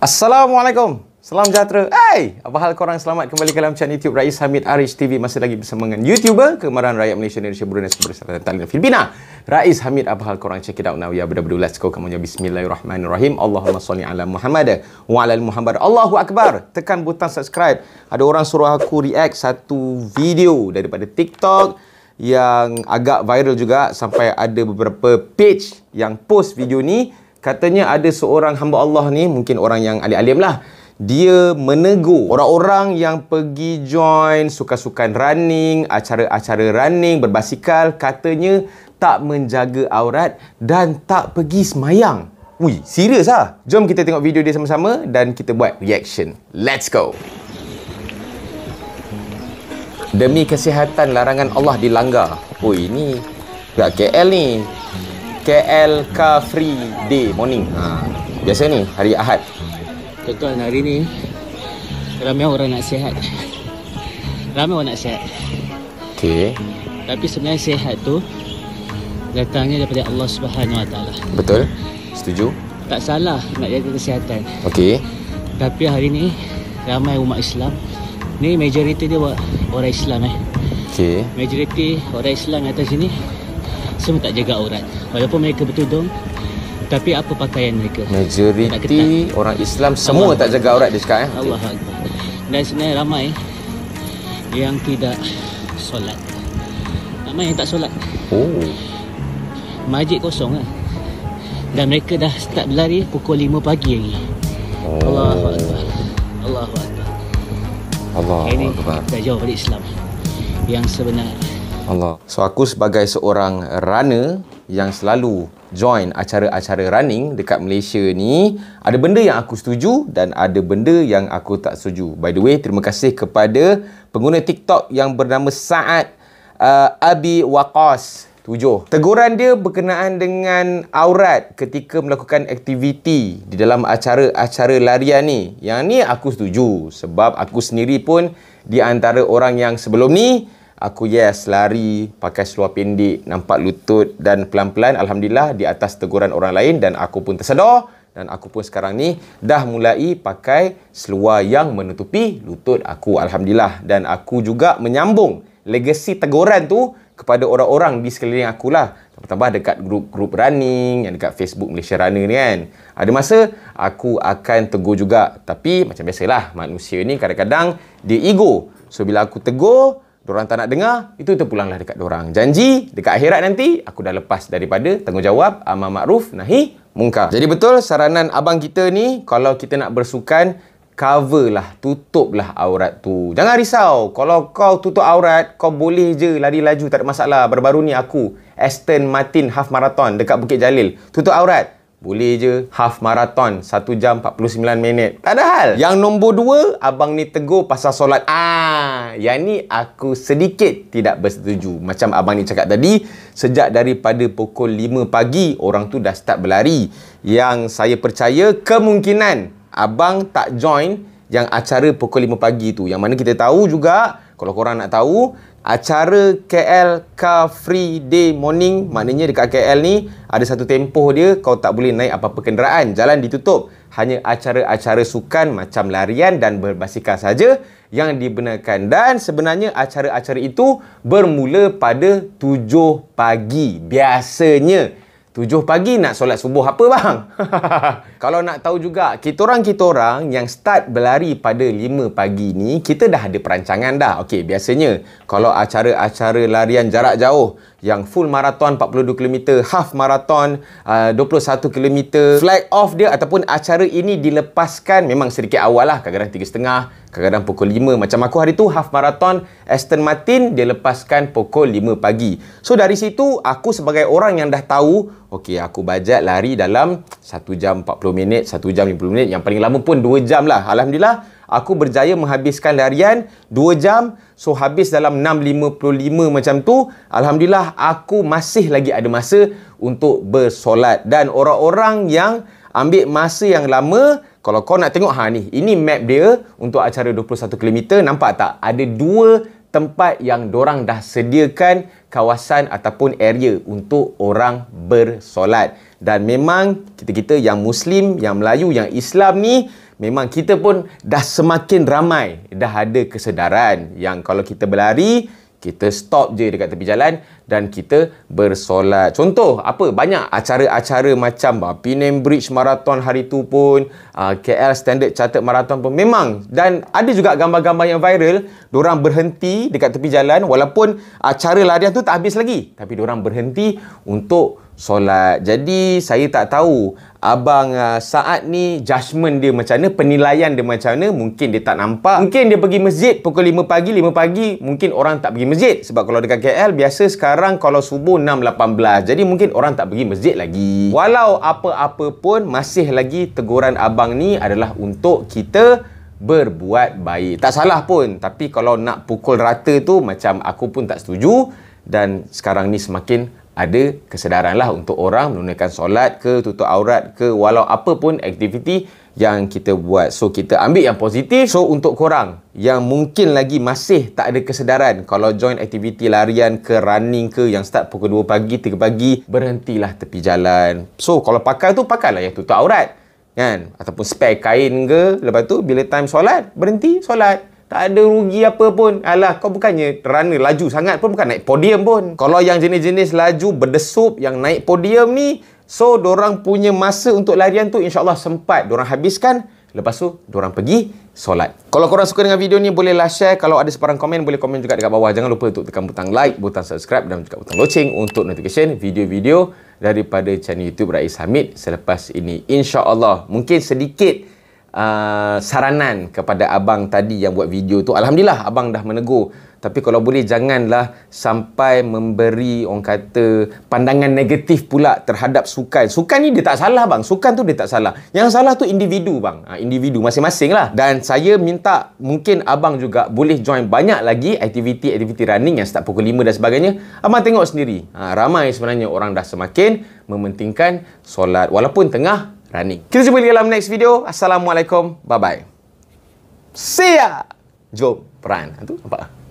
Assalamualaikum. Salam sejahtera. Hai, apa hal korang? Selamat kembali ke dalam channel YouTube Rais Hamid Aris TV. Masih lagi bersama dengan YouTuber kemarahan rakyat Malaysia Indonesia Brunei Sumatera Selatan Thailand Filipina. Rais Hamid, apa hal korang? Check it out now. Ya, berdua-dua. Let's go. Kamu ya. bismillahirrahmanirrahim. Allahumma salli ala Muhammad wa ala Muhammad. Allahu Akbar. Tekan butang subscribe. Ada orang suruh aku react satu video daripada TikTok yang agak viral juga sampai ada beberapa page yang post video ni katanya ada seorang hamba Allah ni mungkin orang yang alim-alim lah dia menegur orang-orang yang pergi join sukan-sukan running, acara-acara running berbasikal katanya tak menjaga aurat dan tak pergi semayang. Wih, serius ah? Jom kita tengok video dia sama-sama dan kita buat reaction. Let's go! Demi kesihatan larangan Allah dilanggar. Ui, ni gak KL ni. KL Car Free Day Morning. Ha, biasa ni, hari Ahad. Tuan-tuan hari ni Ramai orang nak sihat Ramai orang nak sihat Okay Tapi sebenarnya sihat tu Datangnya daripada Allah Subhanahu SWT Betul Setuju Tak salah nak jaga kesihatan Okay Tapi hari ni Ramai umat Islam Ni majoriti dia orang Islam eh Okay Majoriti orang Islam atas sini Semua tak jaga aurat Walaupun mereka bertudung tapi apa pakaian mereka? Majoriti orang Islam semua Allah. tak jaga aurat dia cakap eh. Allah Dan sebenarnya ramai yang tidak solat. Ramai yang tak solat. Oh. Masjid kosong lah. Dan mereka dah start berlari pukul 5 pagi lagi. Oh. Allah Allah Allah Allah Allah Allah Allah Islam Yang sebenar Allah So aku sebagai seorang runner Yang selalu join acara-acara running dekat Malaysia ni, ada benda yang aku setuju dan ada benda yang aku tak setuju. By the way, terima kasih kepada pengguna TikTok yang bernama Saad uh, Abi Waqas. Tujuh. Teguran dia berkenaan dengan aurat ketika melakukan aktiviti di dalam acara-acara larian ni. Yang ni aku setuju sebab aku sendiri pun di antara orang yang sebelum ni aku yes lari pakai seluar pendek nampak lutut dan pelan-pelan alhamdulillah di atas teguran orang lain dan aku pun tersedar dan aku pun sekarang ni dah mulai pakai seluar yang menutupi lutut aku alhamdulillah dan aku juga menyambung legasi teguran tu kepada orang-orang di sekeliling aku lah tambah-tambah dekat grup-grup running yang dekat Facebook Malaysia Runner ni kan ada masa aku akan tegur juga tapi macam biasalah manusia ni kadang-kadang dia ego so bila aku tegur diorang tak nak dengar, itu tu terpulanglah dekat diorang. Janji, dekat akhirat nanti, aku dah lepas daripada tanggungjawab amal makruf nahi mungkar. Jadi betul, saranan abang kita ni, kalau kita nak bersukan, cover lah, tutup lah aurat tu. Jangan risau, kalau kau tutup aurat, kau boleh je lari laju, tak ada masalah. Baru-baru ni aku, Aston Martin Half Marathon dekat Bukit Jalil. Tutup aurat, boleh je half marathon 1 jam 49 minit. Tak hal. Yang nombor 2, abang ni tegur pasal solat. Ah, yang ni aku sedikit tidak bersetuju. Macam abang ni cakap tadi, sejak daripada pukul 5 pagi orang tu dah start berlari. Yang saya percaya kemungkinan abang tak join yang acara pukul 5 pagi tu. Yang mana kita tahu juga kalau korang nak tahu, acara KL Car Free Day Morning, maknanya dekat KL ni, ada satu tempoh dia, kau tak boleh naik apa-apa kenderaan. Jalan ditutup. Hanya acara-acara sukan macam larian dan berbasikal saja yang dibenarkan. Dan sebenarnya acara-acara itu bermula pada 7 pagi. Biasanya. Tujuh pagi nak solat subuh apa bang? Kalau nak tahu juga, kita orang-kita orang yang start berlari pada lima pagi ni, kita dah ada perancangan dah. Okey, biasanya kalau acara-acara larian jarak jauh yang full maraton 42 km, half maraton uh, 21 km, flag off dia ataupun acara ini dilepaskan memang sedikit awal lah, kadang-kadang setengah kadang-kadang pukul 5. Macam aku hari tu half marathon Aston Martin dia lepaskan pukul 5 pagi. So dari situ aku sebagai orang yang dah tahu, okey aku bajet lari dalam 1 jam 40 minit, 1 jam 50 minit, yang paling lama pun 2 jam lah. Alhamdulillah aku berjaya menghabiskan larian 2 jam. So habis dalam 6.55 macam tu, Alhamdulillah aku masih lagi ada masa untuk bersolat. Dan orang-orang yang ambil masa yang lama, kalau kau nak tengok ha ni, ini map dia untuk acara 21 km nampak tak? Ada dua tempat yang diorang dah sediakan kawasan ataupun area untuk orang bersolat. Dan memang kita-kita yang Muslim, yang Melayu, yang Islam ni memang kita pun dah semakin ramai dah ada kesedaran yang kalau kita berlari kita stop je dekat tepi jalan dan kita bersolat. Contoh apa banyak acara-acara macam uh, Penang Bridge Marathon hari tu pun, uh, ah, KL Standard Chartered Marathon pun memang dan ada juga gambar-gambar yang viral, diorang berhenti dekat tepi jalan walaupun acara larian tu tak habis lagi, tapi diorang berhenti untuk solat. Jadi saya tak tahu abang uh, saat ni judgement dia macam mana, penilaian dia macam mana, mungkin dia tak nampak. Mungkin dia pergi masjid pukul 5 pagi, 5 pagi mungkin orang tak pergi masjid sebab kalau dekat KL biasa sekarang sekarang kalau subuh 6.18 jadi mungkin orang tak pergi masjid lagi walau apa-apa pun masih lagi teguran abang ni adalah untuk kita berbuat baik tak salah pun tapi kalau nak pukul rata tu macam aku pun tak setuju dan sekarang ni semakin ada kesedaran lah untuk orang menunaikan solat ke tutup aurat ke walau apa pun aktiviti yang kita buat. So kita ambil yang positif. So untuk korang yang mungkin lagi masih tak ada kesedaran kalau join aktiviti larian ke running ke yang start pukul 2 pagi, 3 pagi, berhentilah tepi jalan. So kalau pakai tu pakailah yang tutup aurat. Kan? Ataupun spare kain ke. Lepas tu bila time solat, berhenti solat. Tak ada rugi apa pun. Alah, kau bukannya runner laju sangat pun bukan naik podium pun. Kalau yang jenis-jenis laju berdesup yang naik podium ni, so orang punya masa untuk larian tu insyaallah sempat orang habiskan. Lepas tu, orang pergi solat. Kalau korang suka dengan video ni, bolehlah share. Kalau ada sebarang komen, boleh komen juga dekat bawah. Jangan lupa untuk tekan butang like, butang subscribe dan juga butang loceng untuk notification video-video daripada channel YouTube Raiz Hamid selepas ini. InsyaAllah, mungkin sedikit uh, saranan kepada abang tadi yang buat video tu alhamdulillah abang dah menegur tapi kalau boleh janganlah sampai memberi orang kata pandangan negatif pula terhadap sukan. Sukan ni dia tak salah bang. Sukan tu dia tak salah. Yang salah tu individu bang. Ha, individu masing-masing lah. Dan saya minta mungkin abang juga boleh join banyak lagi aktiviti-aktiviti running yang start pukul 5 dan sebagainya. Abang tengok sendiri. Ha, ramai sebenarnya orang dah semakin mementingkan solat. Walaupun tengah running. Kita jumpa lagi dalam next video. Assalamualaikum. Bye-bye. See ya. Jom run. Itu nampak